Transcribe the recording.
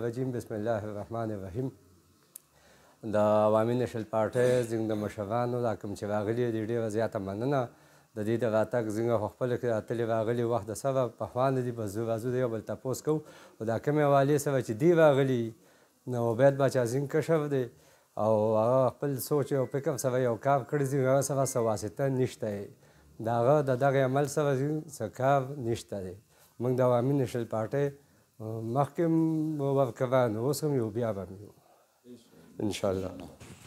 رجیم بسم الله الرحمن الرحیم د عوامي نشل پارټۍ زموږ د مشرانو دا کوم چې راغلي دي ډېره زیاته مننه د دې د راتګ زموږ خو خپله راتلې راغلي وخت د سره پخوانه دي بس زه راځو د یو بل تپوس کوو خو دا کومې حوالې سره چې دی راغلي نو عبید باچا زین کشف دی او هغه خپل سوچ او فکر سره یو کار کړی دی هغه سره څه واسطه نشته د هغه د دغه عمل سره څه کار نشته دی موږ د عوامي نشل پارټۍ محكم وذكران وسم يوبيابم إن شاء الله